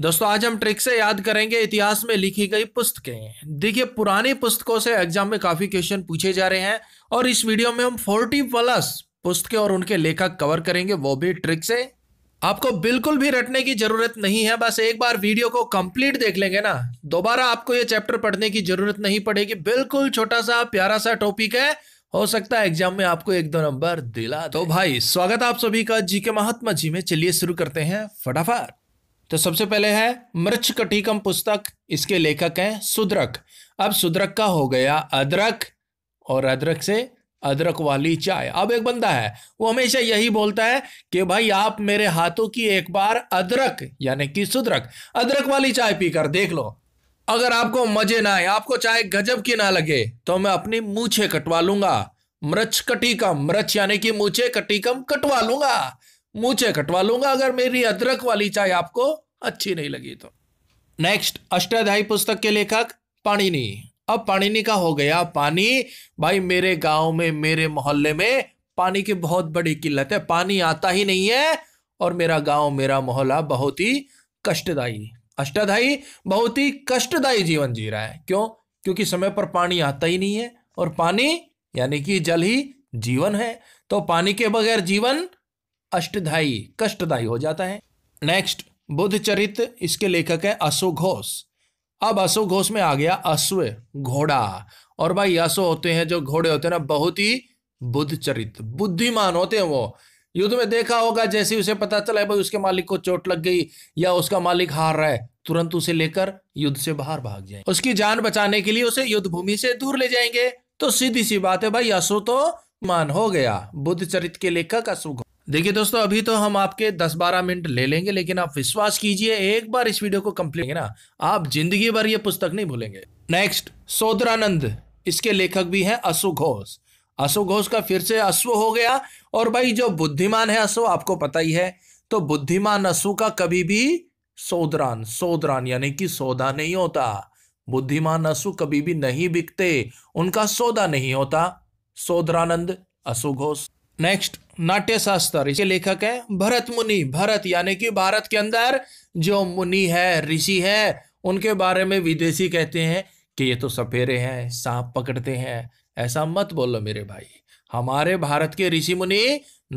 दोस्तों आज हम ट्रिक से याद करेंगे इतिहास में लिखी गई पुस्तकें देखिए पुरानी पुस्तकों से एग्जाम में काफी क्वेश्चन पूछे जा रहे हैं और इस वीडियो में हम फोर्टी प्लस पुस्तकें और उनके लेखक कवर करेंगे वो भी ट्रिक से आपको बिल्कुल भी रटने की जरूरत नहीं है बस एक बार वीडियो को कंप्लीट देख लेंगे ना दोबारा आपको ये चैप्टर पढ़ने की जरूरत नहीं पड़ेगी बिल्कुल छोटा सा प्यारा सा टॉपिक है हो सकता है एग्जाम में आपको एक दो नंबर दिला तो भाई स्वागत आप सभी का के महात्मा जी में चलिए शुरू करते हैं फटाफट तो सबसे पहले है मृक्ष कटिकम पुस्तक इसके लेखक हैं सुद्रक अब सुद्रक का हो गया अदरक और अदरक से अदरक वाली चाय अब एक बंदा है वो हमेशा यही बोलता है कि भाई आप मेरे हाथों की एक बार अदरक यानी कि सुद्रक अदरक वाली चाय पीकर देख लो अगर आपको मजे ना आए आपको चाय गजब की ना लगे तो मैं अपनी मूछे कटवा लूंगा मृक्ष कटिकम मृक्ष यानी कि मूछे कटिकम कटवा लूंगा मुझे कटवा लूंगा अगर मेरी अदरक वाली चाय आपको अच्छी नहीं लगी तो नेक्स्ट अष्टाध्यायी पुस्तक के लेखक पाणिनी अब पाणिनी का हो गया पानी भाई मेरे गांव में मेरे मोहल्ले में पानी की बहुत बड़ी किल्लत है पानी आता ही नहीं है और मेरा गांव मेरा मोहल्ला बहुत ही कष्टदायी अष्टाध्यायी बहुत ही कष्टदायी जीवन जी रहा है क्यों क्योंकि समय पर पानी आता ही नहीं है और पानी यानी कि जल ही जीवन है तो पानी के बगैर जीवन अष्टधाई कष्टदायी हो जाता है नेक्स्ट बुद्ध चरित इसके लेखक है अशो घोष अब अशो घोष में आ गया अश्व घोड़ा और भाई अशो होते हैं जो घोड़े होते हैं ना बहुत ही बुद्ध चरित बुद्धिमान होते हैं वो युद्ध में देखा होगा जैसे उसे पता चला है भाई उसके मालिक को चोट लग गई या उसका मालिक हार रहा है तुरंत उसे लेकर युद्ध से बाहर भाग जाए उसकी जान बचाने के लिए उसे युद्ध भूमि से दूर ले जाएंगे तो सीधी सी बात है भाई अशो तो मान हो गया बुद्ध चरित के लेखक असुख देखिए दोस्तों अभी तो हम आपके 10-12 मिनट ले लेंगे लेकिन आप विश्वास कीजिए एक बार इस वीडियो को कंप्लीट ना आप जिंदगी भर ये पुस्तक नहीं भूलेंगे नेक्स्ट सोदरानंद इसके लेखक भी हैं अशु घोष अशु घोष का फिर से अश्व हो गया और भाई जो बुद्धिमान है अशु आपको पता ही है तो बुद्धिमान अशु का कभी भी सोदरान सोदरान यानी कि सौदा नहीं होता बुद्धिमान अशु कभी भी नहीं बिकते उनका सौदा नहीं होता सोदरानंद अशु घोष नेक्स्ट नाट्यशास्त्र इसके लेखक है भरत मुनि भरत यानी कि भारत के अंदर जो मुनि है ऋषि है उनके बारे में विदेशी कहते हैं कि ये तो सफेरे हैं सांप पकड़ते हैं ऐसा मत बोलो मेरे भाई हमारे भारत के ऋषि मुनि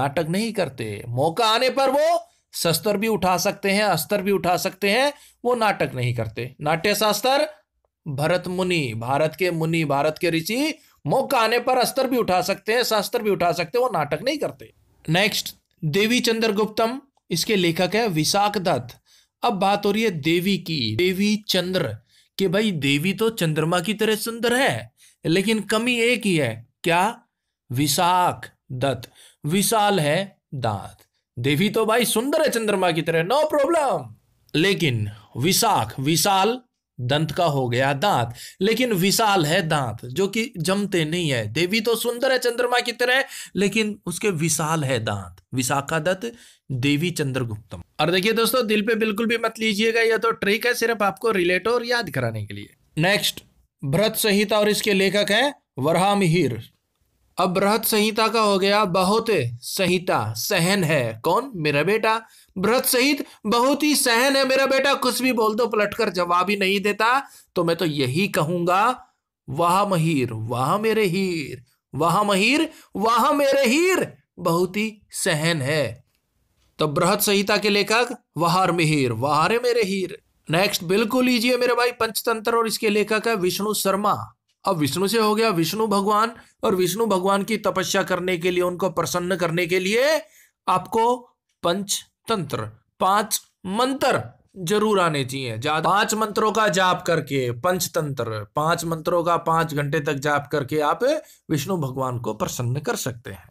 नाटक नहीं करते मौका आने पर वो शस्त्र भी उठा सकते हैं अस्त्र भी उठा सकते हैं वो नाटक नहीं करते नाट्यशास्त्र भरत मुनि भारत के मुनि भारत के ऋषि मौका आने पर अस्त्र भी उठा सकते हैं शास्त्र भी उठा सकते हैं वो नाटक नहीं करते नेक्स्ट देवी चंद्र गुप्तम इसके लेखक है विशाख दत्त अब बात हो रही है देवी की देवी चंद्र के भाई देवी तो चंद्रमा की तरह सुंदर है लेकिन कमी एक ही है क्या विशाख दत्त विशाल है दांत देवी तो भाई सुंदर है चंद्रमा की तरह नो प्रॉब्लम लेकिन विशाख विशाल दंत का हो गया दांत लेकिन विशाल है दांत जो कि जमते नहीं है देवी तो सुंदर है चंद्रमा की तरह लेकिन उसके विशाल है दांत विशाखा दत्त देवी चंद्रगुप्तम और देखिए दोस्तों दिल पे बिल्कुल भी मत लीजिएगा यह तो ट्रिक है सिर्फ आपको रिलेट और याद कराने के लिए नेक्स्ट भरत संहिता और इसके लेखक है वरहा मिहिर अब बृहत संहिता का हो गया बहुत संहिता सहन है कौन मेरा बेटा बृहत सहित बहुत ही सहन है मेरा बेटा कुछ भी बोल दो पलट कर जवाब ही नहीं देता तो मैं तो यही कहूंगा वाह महिर वाह मेरे हीर वाह महिर वाह मेरे हीर बहुत ही सहन है तो बृहत संहिता के लेखक वहार मिहिर वहारे मेरे हीर नेक्स्ट बिल्कुल लीजिए मेरे भाई पंचतंत्र और इसके लेखक है विष्णु शर्मा अब विष्णु से हो गया विष्णु भगवान और विष्णु भगवान की तपस्या करने के लिए उनको प्रसन्न करने के लिए आपको पंच तंत्र पांच मंत्र जरूर आने चाहिए पांच मंत्रों का जाप करके पंचतंत्र पांच मंत्रों का पांच घंटे तक जाप करके आप विष्णु भगवान को प्रसन्न कर सकते हैं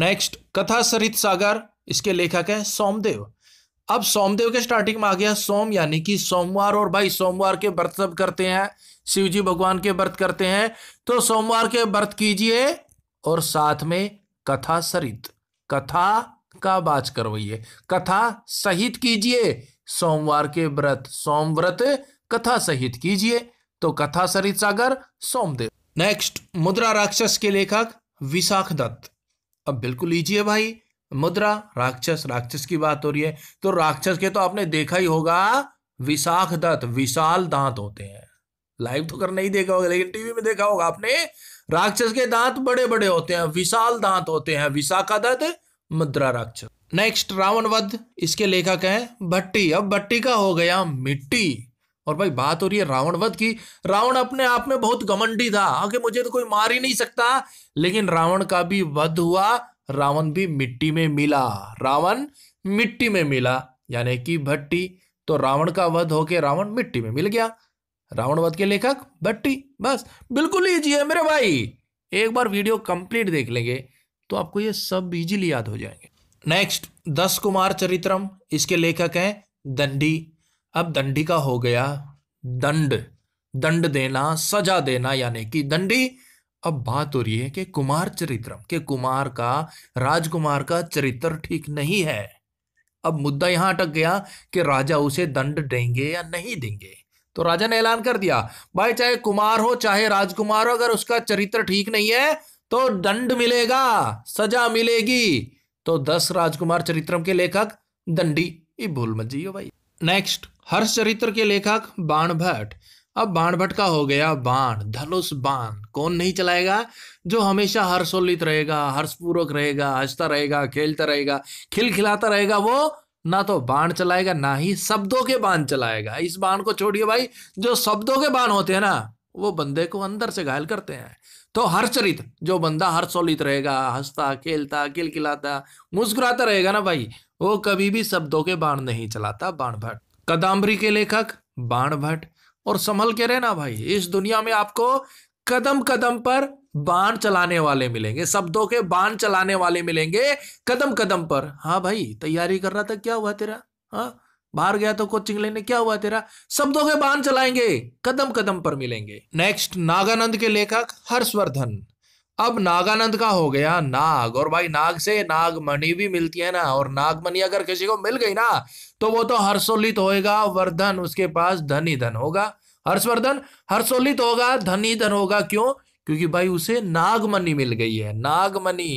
नेक्स्ट कथा सरित सागर इसके लेखक है सोमदेव अब सोमदेव के स्टार्टिंग में आ गया सोम यानी कि सोमवार और भाई सोमवार के व्रत सब करते हैं शिव जी भगवान के व्रत करते हैं तो सोमवार के व्रत कीजिए और साथ में कथा सरित कथा का बाच करवाइए कथा सहित कीजिए सोमवार के व्रत सोम व्रत कथा सहित कीजिए तो कथा सरित सागर सोमदेव नेक्स्ट मुद्रा राक्षस के लेखक विशाख दत्त अब बिल्कुल लीजिए भाई मुद्रा राक्षस राक्षस की बात हो रही है तो राक्षस के तो आपने देखा ही होगा विशाख दत्त विशाल दांत होते हैं लाइव तो कर नहीं देखा होगा लेकिन टीवी में देखा होगा आपने राक्षस के दांत बड़े बड़े होते हैं विशाल दांत होते हैं विशाखा दत्त मुद्रा राक्षस नेक्स्ट रावण वध इसके लेखक हैं भट्टी अब भट्टी का हो गया मिट्टी और भाई बात हो रही है रावण वध की रावण अपने आप में बहुत घमंडी था कि मुझे तो कोई मार ही नहीं सकता लेकिन रावण का भी वध हुआ रावण भी मिट्टी में मिला रावण मिट्टी में मिला यानी कि भट्टी तो रावण का वध होके रावण मिट्टी में मिल गया रावणवध के लेखक भट्टी बस बिल्कुल ईजी है मेरे भाई एक बार वीडियो कंप्लीट देख लेंगे तो आपको ये सब इजीली याद हो जाएंगे नेक्स्ट दस कुमार चरित्रम इसके लेखक हैं दंडी अब दंडी का हो गया दंड दंड देना सजा देना यानी कि दंडी अब बात हो रही है कि कुमार चरित्रम के कुमार का राजकुमार का चरित्र ठीक नहीं है अब मुद्दा यहां अटक गया कि राजा उसे दंड देंगे या नहीं देंगे तो राजा ने ऐलान कर दिया भाई चाहे कुमार हो चाहे राजकुमार हो अगर उसका चरित्र ठीक नहीं है तो दंड मिलेगा सजा मिलेगी तो दस राजकुमार चरित्रम के लेखक दंडी ये भूल मत जियो भाई नेक्स्ट हर्ष चरित्र के लेखक बाण भट्ट अब बाण भट्ट का हो गया बाण धनुष बाण कौन नहीं चलाएगा जो हमेशा हर्षोल्लित रहेगा हर्षपूर्वक रहेगा हंसता रहेगा खेलता रहेगा खिलखिलाता रहेगा वो ना तो बाण चलाएगा ना ही शब्दों के बाण चलाएगा इस बाण को छोड़िए भाई जो शब्दों के बाण होते हैं ना वो बंदे को अंदर से घायल करते हैं तो हर्षरित जो बंदा हर्षोलित रहेगा हंसता खेलता खिलखिलाता मुस्कुराता रहेगा ना भाई वो कभी भी शब्दों के बाण नहीं चलाता बाण भट्ट कदम्बरी के लेखक बाण भट्ट और संभल के रहे ना भाई इस दुनिया में आपको कदम कदम पर बाण चलाने वाले मिलेंगे शब्दों के बाण चलाने वाले मिलेंगे कदम कदम पर हाँ भाई तैयारी कर रहा था क्या हुआ तेरा हाँ बाहर गया तो कोचिंग लेने क्या हुआ तेरा शब्दों के बाण चलाएंगे कदम कदम पर मिलेंगे नेक्स्ट नागानंद के लेखक हर्षवर्धन अब नागानंद का हो गया नाग और भाई नाग से नागमणि भी मिलती है ना और नागमणि अगर किसी को मिल गई ना तो वो तो हर्षोलित होएगा वर्धन उसके पास धन धन होगा हर्षवर्धन हर्षोलित होगा धनी धन होगा क्यों क्योंकि भाई उसे नागमनी मिल गई है नागमनी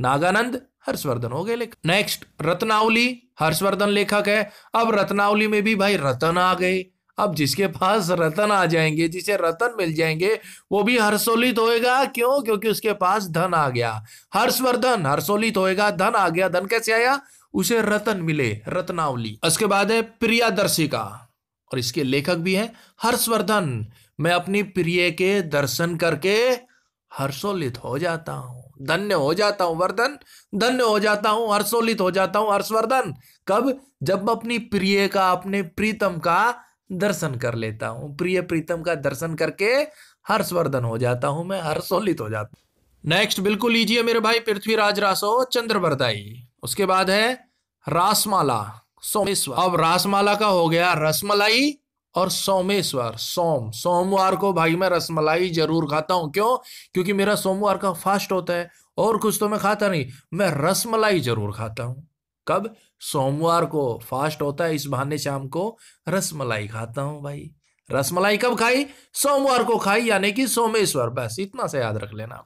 नागानंद हर्षवर्धन हो गए लेखक नेक्स्ट रत्नावली हर्षवर्धन लेखक है अब रत्नावली में भी भाई रतन आ गए अब जिसके पास रतन आ जाएंगे जिसे रतन मिल जाएंगे वो भी हर्षोलित होएगा क्यों क्योंकि उसके पास धन आ गया हर्षवर्धन हर्षोलित होएगा धन आ गया धन कैसे आया उसे रतन मिले रत्नावली उसके बाद है प्रियादर्शिका और इसके लेखक भी हैं हर्षवर्धन मैं अपनी प्रिय के दर्शन करके हर्षोलित हो जाता हूँ धन्य हो जाता हूँ वर्धन धन्य हो जाता हूँ हर्षोलित हो जाता हूँ हर्षवर्धन कब जब अपनी प्रिय का अपने प्रीतम का दर्शन कर लेता हूँ प्रिय प्रीतम का दर्शन करके हर्षवर्धन हो जाता हूँ मैं हर्षोलित हो जाता नेक्स्ट बिल्कुल लीजिए मेरे भाई पृथ्वीराज रासो चंद्रवरदाई उसके बाद है रासमाला सोमेश्वर अब रासमाला का हो गया रसमलाई और सोमेश्वर सोम सोमवार को भाई मैं रसमलाई जरूर खाता हूँ क्यों क्योंकि मेरा सोमवार का फास्ट होता है और कुछ तो मैं खाता नहीं मैं रसमलाई जरूर खाता हूँ कब सोमवार को फास्ट होता है इस बहाने शाम को रसमलाई खाता हूँ भाई रसमलाई कब खाई सोमवार को खाई यानी कि सोमेश्वर बस इतना से याद रख लेना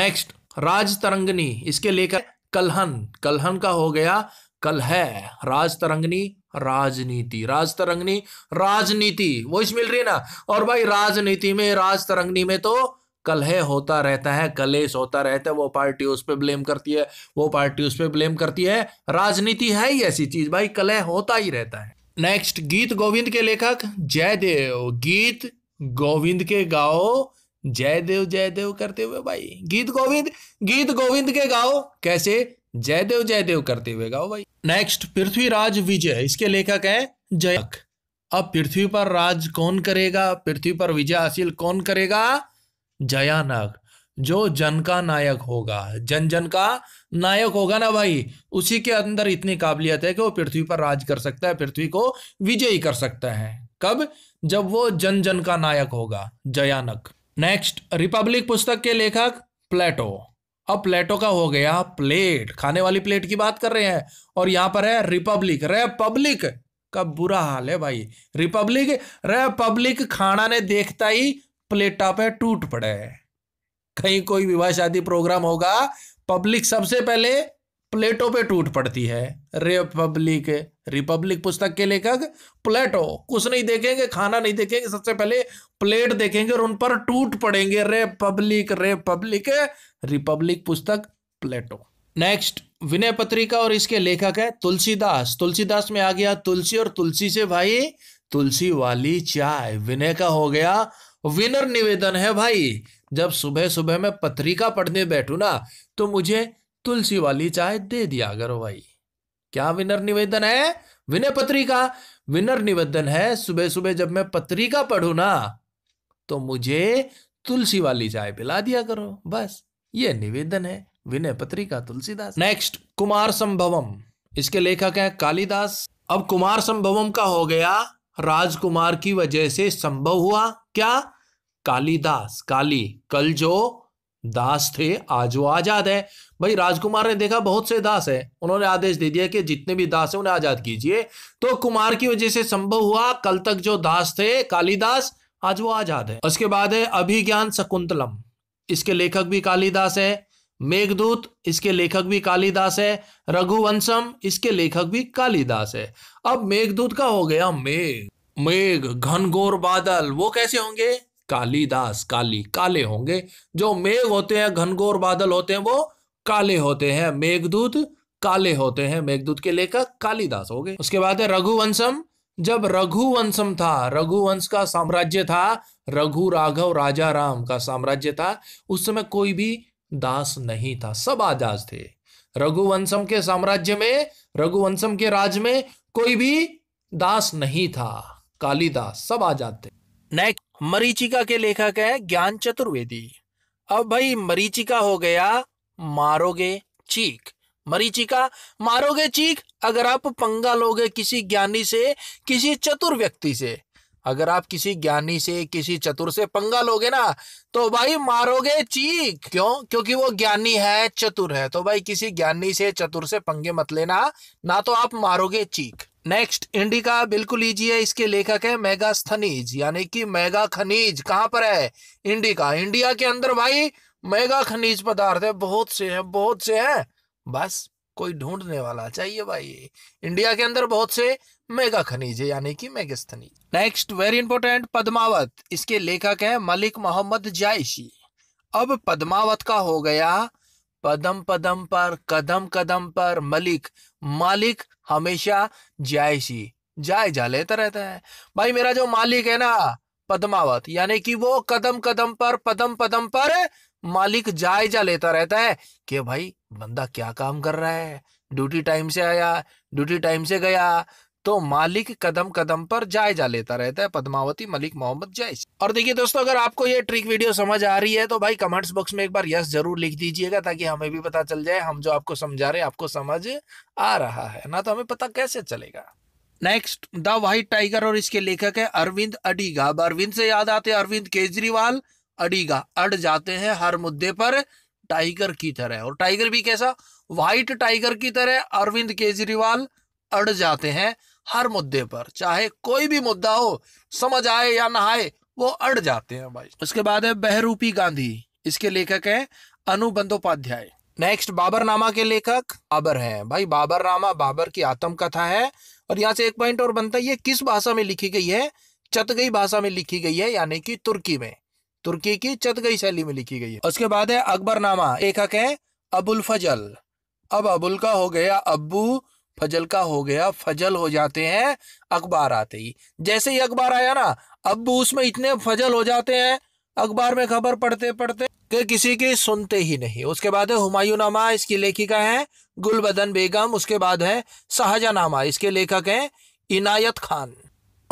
नेक्स्ट राज तरंगनी इसके लेकर कलहन कलहन का हो गया कल है राजतरंगनी राजनीति राजतरंगनी राजनीति वॉइस मिल रही है ना और भाई राजनीति में राजतरंगनी में तो कलह होता रहता है कलेश होता रहता है वो पार्टी उस पर ब्लेम करती है वो पार्टी उस पर ब्लेम करती है राजनीति है ही ऐसी चीज भाई कलह होता ही रहता है नेक्स्ट गीत गोविंद के लेखक जयदेव गीत गोविंद के गाओ जयदेव जयदेव करते हुए भाई गीत गोविंद गीत गोविंद के गाओ कैसे जयदेव जयदेव करते हुए गाओ भाई नेक्स्ट पृथ्वीराज विजय इसके लेखक है जयक अब पृथ्वी पर राज कौन करेगा पृथ्वी पर विजय हासिल कौन करेगा जयानक जो जन का नायक होगा जन जन का नायक होगा ना भाई उसी के अंदर इतनी काबिलियत है कि वो पृथ्वी पर राज कर सकता है पृथ्वी को विजयी कर सकता है कब जब वो जन जन का नायक होगा जयानक नेक्स्ट रिपब्लिक पुस्तक के लेखक प्लेटो अब प्लेटो का हो गया प्लेट खाने वाली प्लेट की बात कर रहे हैं और यहां पर है रिपब्लिक रेपब्लिक का बुरा हाल है भाई रिपब्लिक रेपब्लिक खाना ने देखता ही प्लेटा पे टूट पड़े कहीं कोई विवाह शादी प्रोग्राम होगा पब्लिक सबसे पहले प्लेटो पे टूट पड़ती है रिपब्लिक रिपब्लिक पुस्तक के लेखक प्लेटो कुछ नहीं देखेंगे खाना नहीं देखेंगे सबसे पहले प्लेट देखेंगे और उन पर टूट पड़ेंगे रिपब्लिक रिपब्लिक रिपब्लिक पुस्तक प्लेटो नेक्स्ट विनय पत्रिका और इसके लेखक है तुलसीदास तुलसीदास में आ गया तुलसी और तुलसी से भाई तुलसी वाली चाय विनय का हो गया विनर निवेदन है भाई जब सुबह सुबह मैं पत्रिका पढ़ने बैठू ना तो मुझे तुलसी वाली चाय दे दिया करो भाई क्या विनर निवेदन है विनय पत्रिका विनर निवेदन है सुबह सुबह जब मैं पत्रिका पढ़ू ना तो मुझे तुलसी वाली चाय पिला दिया करो बस ये निवेदन है विनय पत्रिका तुलसीदास नेक्स्ट कुमार संभवम इसके लेखक हैं कालिदास अब कुमार संभवम का हो गया राजकुमार की वजह से संभव हुआ क्या कालिदास काली कल जो दास थे आज वो आजाद है भाई राजकुमार ने देखा बहुत से दास हैं उन्होंने आदेश दे दिया कि जितने भी दास हैं उन्हें आजाद कीजिए तो कुमार की वजह से संभव हुआ कल तक जो दास थे कालिदास आज वो आजाद है उसके बाद है अभिज्ञान शकुंतलम इसके लेखक भी कालिदास है मेघदूत इसके लेखक भी कालिदास है रघुवंशम इसके लेखक भी कालिदास है अब मेघदूत का हो गया मेघ मेघ घनघोर बादल वो कैसे होंगे कालीदास काली काले होंगे जो मेघ होते हैं घनघोर बादल होते हैं वो काले होते हैं मेघदूत काले होते हैं मेघदूत के लेखक कालीदास हो गए उसके बाद है रघुवंशम जब रघुवंशम था रघुवंश का साम्राज्य था रघु राघव राजा राम का साम्राज्य था उस समय कोई भी दास नहीं था सब आजाद थे रघुवंशम के साम्राज्य में रघुवंशम के राज में कोई भी दास नहीं था कालीदास सब आजाद थे नेक्स्ट मरीचिका के लेखक है ज्ञान चतुर्वेदी अब भाई मरीचिका हो गया मारोगे चीख मरीचिका मारोगे चीख अगर आप पंगा लोगे किसी ज्ञानी से किसी चतुर व्यक्ति से अगर आप किसी ज्ञानी से किसी चतुर से पंगा लोगे ना तो भाई मारोगे चीख क्यों क्योंकि वो ज्ञानी है चतुर है तो भाई किसी ज्ञानी से चतुर से पंगे मत लेना ना तो आप मारोगे चीख नेक्स्ट इंडिका बिल्कुल ईजी है इसके लेखक है मेगा स्थनीज यानी कि मेगा खनिज कहां पर है इंडिका इंडिया के अंदर भाई मेगा खनिज पदार्थ है बहुत से हैं बहुत से हैं बस कोई ढूंढने वाला चाहिए भाई इंडिया के अंदर बहुत से मेगा खनिज है यानी कि Megasthenes next very important Padmavat इसके लेखक है मलिक मोहम्मद जायशी अब पद्मावत का हो गया पदम पदम पर कदम कदम पर मलिक मालिक हमेशा जाय जायजा लेता तो रहता है भाई मेरा जो मालिक है ना पदमावत यानी कि वो कदम कदम पर पदम पदम पर मालिक जायजा लेता तो रहता है कि भाई बंदा क्या काम कर रहा है ड्यूटी टाइम से आया ड्यूटी टाइम से गया तो मालिक कदम कदम पर जायजा लेता रहता है पद्मावती मलिक मोहम्मद जैश और देखिए दोस्तों अगर आपको ये ट्रिक वीडियो समझ आ रही है तो भाई कमेंट्स बॉक्स में एक बार यस जरूर लिख दीजिएगा ताकि हमें भी पता चल जाए हम जो आपको समझा रहे हैं आपको समझ आ रहा है ना तो हमें पता कैसे चलेगा नेक्स्ट द व्हाइट टाइगर और इसके लेखक है अरविंद अडीगा अब अरविंद से याद आते हैं अरविंद केजरीवाल अडीगा अड़ जाते हैं हर मुद्दे पर टाइगर की तरह और टाइगर भी कैसा व्हाइट टाइगर की तरह अरविंद केजरीवाल अड़ जाते हैं हर मुद्दे पर चाहे कोई भी मुद्दा हो समझ आए या ना आए वो अड़ जाते हैं भाई उसके बाद है बहरूपी गांधी इसके लेखक हैं अनु बंदोपाध्याय नेक्स्ट बाबरनामा के लेखक बाबर हैं भाई बाबरनामा बाबर की आत्म कथा है और यहाँ से एक पॉइंट और बनता है ये किस भाषा में लिखी गई है चतगई भाषा में लिखी गई है यानी कि तुर्की में तुर्की की चतगई शैली में लिखी गई है उसके बाद है अकबरनामा लेखक है अबुल फजल अब अबुल का हो गया अबू फजल का हो गया फजल हो जाते हैं अखबार आते ही जैसे ही अखबार आया ना अब उसमें इतने फजल हो जाते हैं अखबार में खबर पढ़ते पढ़ते कि किसी की सुनते ही नहीं उसके बाद है हुमायूं नामा इसकी लेखिका है गुलबदन बेगम उसके बाद है नामा इसके लेखक हैं इनायत खान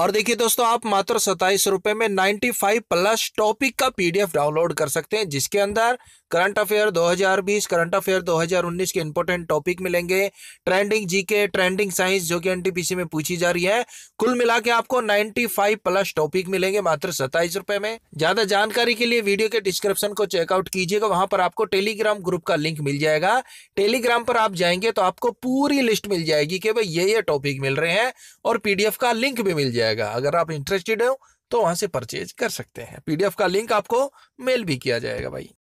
और देखिए दोस्तों आप मात्र सत्ताईस रुपए में 95 प्लस टॉपिक का पीडीएफ डाउनलोड कर सकते हैं जिसके अंदर करंट अफेयर 2020 करंट अफेयर 2019 के इंपोर्टेंट टॉपिक मिलेंगे ट्रेंडिंग जीके ट्रेंडिंग साइंस जो कि एनटीपीसी में पूछी जा रही है कुल मिला के आपको 95 प्लस टॉपिक मिलेंगे मात्र सत्ताईस रुपए में ज्यादा जानकारी के लिए वीडियो के डिस्क्रिप्शन को चेकआउट कीजिएगा वहां पर आपको टेलीग्राम ग्रुप का लिंक मिल जाएगा टेलीग्राम पर आप जाएंगे तो आपको पूरी लिस्ट मिल जाएगी कि भाई ये ये टॉपिक मिल रहे हैं और पीडीएफ का लिंक भी मिल जाएगा जाएगा अगर आप इंटरेस्टेड हो तो वहां से परचेज कर सकते हैं पीडीएफ का लिंक आपको मेल भी किया जाएगा भाई